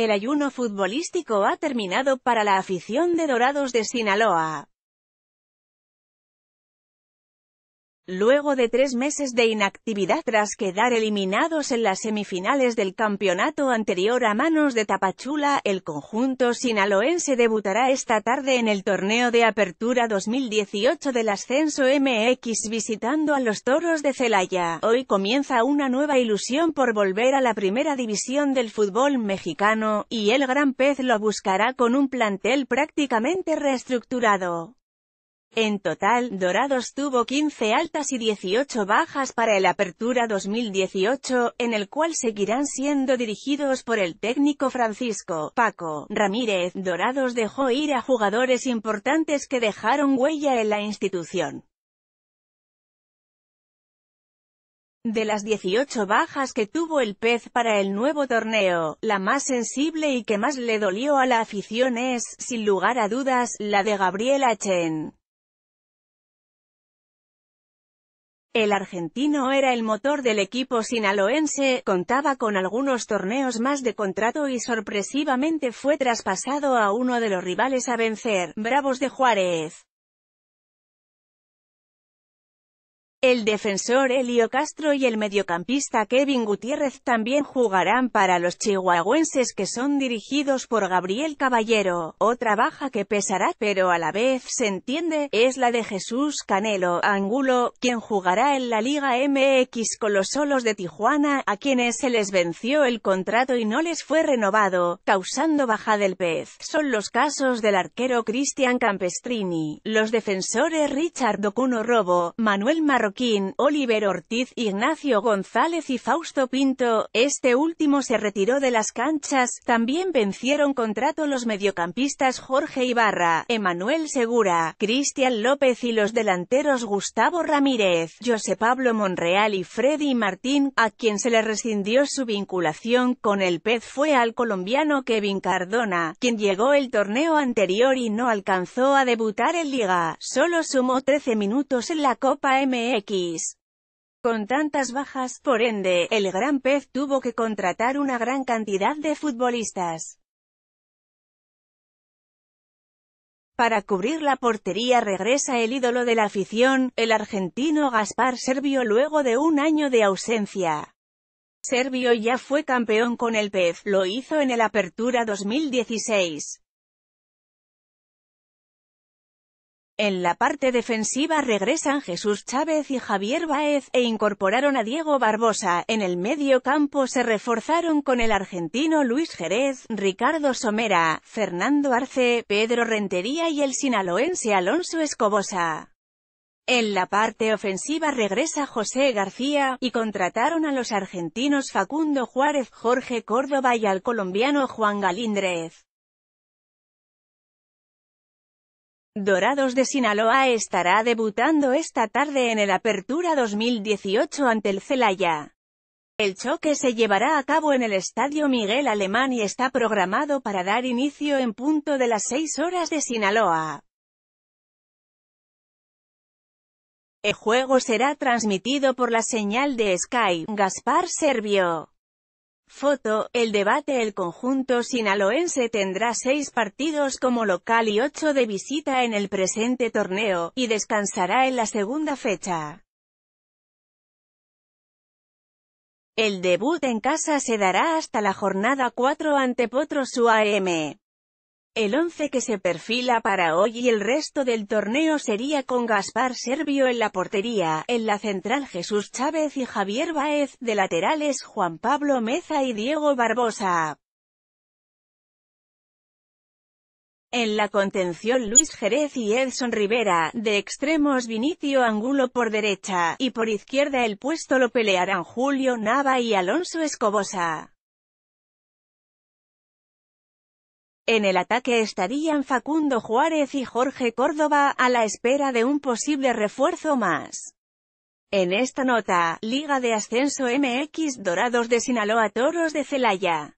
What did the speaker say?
El ayuno futbolístico ha terminado para la afición de Dorados de Sinaloa. Luego de tres meses de inactividad tras quedar eliminados en las semifinales del campeonato anterior a manos de Tapachula, el conjunto sinaloense debutará esta tarde en el torneo de apertura 2018 del ascenso MX visitando a los Toros de Celaya. Hoy comienza una nueva ilusión por volver a la primera división del fútbol mexicano, y el Gran Pez lo buscará con un plantel prácticamente reestructurado. En total, Dorados tuvo 15 altas y 18 bajas para el Apertura 2018, en el cual seguirán siendo dirigidos por el técnico Francisco Paco Ramírez. Dorados dejó ir a jugadores importantes que dejaron huella en la institución. De las 18 bajas que tuvo el pez para el nuevo torneo, la más sensible y que más le dolió a la afición es, sin lugar a dudas, la de Gabriela Chen. El argentino era el motor del equipo sinaloense, contaba con algunos torneos más de contrato y sorpresivamente fue traspasado a uno de los rivales a vencer, Bravos de Juárez. El defensor Elio Castro y el mediocampista Kevin Gutiérrez también jugarán para los chihuahuenses que son dirigidos por Gabriel Caballero, otra baja que pesará, pero a la vez se entiende, es la de Jesús Canelo Angulo, quien jugará en la Liga MX con los solos de Tijuana, a quienes se les venció el contrato y no les fue renovado, causando baja del pez. Son los casos del arquero Cristian Campestrini, los defensores Richard Docuno Robo, Manuel Marro Oliver Ortiz, Ignacio González y Fausto Pinto, este último se retiró de las canchas, también vencieron contrato los mediocampistas Jorge Ibarra, Emanuel Segura, Cristian López y los delanteros Gustavo Ramírez, José Pablo Monreal y Freddy Martín, a quien se le rescindió su vinculación con el pez fue al colombiano Kevin Cardona, quien llegó el torneo anterior y no alcanzó a debutar en Liga, solo sumó 13 minutos en la Copa MX. X. Con tantas bajas, por ende, el Gran Pez tuvo que contratar una gran cantidad de futbolistas. Para cubrir la portería regresa el ídolo de la afición, el argentino Gaspar Servio luego de un año de ausencia. Servio ya fue campeón con el Pez, lo hizo en el Apertura 2016. En la parte defensiva regresan Jesús Chávez y Javier Báez e incorporaron a Diego Barbosa. En el medio campo se reforzaron con el argentino Luis Jerez, Ricardo Somera, Fernando Arce, Pedro Rentería y el sinaloense Alonso Escobosa. En la parte ofensiva regresa José García, y contrataron a los argentinos Facundo Juárez, Jorge Córdoba y al colombiano Juan Galíndrez. Dorados de Sinaloa estará debutando esta tarde en el Apertura 2018 ante el Celaya. El choque se llevará a cabo en el Estadio Miguel Alemán y está programado para dar inicio en punto de las 6 horas de Sinaloa. El juego será transmitido por la señal de Sky, Gaspar Servio. Foto, el debate El conjunto sinaloense tendrá seis partidos como local y ocho de visita en el presente torneo, y descansará en la segunda fecha. El debut en casa se dará hasta la jornada 4 ante Potros UAM. El once que se perfila para hoy y el resto del torneo sería con Gaspar Servio en la portería, en la central Jesús Chávez y Javier Baez, de laterales Juan Pablo Meza y Diego Barbosa. En la contención Luis Jerez y Edson Rivera, de extremos Vinicio Angulo por derecha, y por izquierda el puesto lo pelearán Julio Nava y Alonso Escobosa. En el ataque estarían Facundo Juárez y Jorge Córdoba, a la espera de un posible refuerzo más. En esta nota, Liga de Ascenso MX Dorados de Sinaloa Toros de Celaya.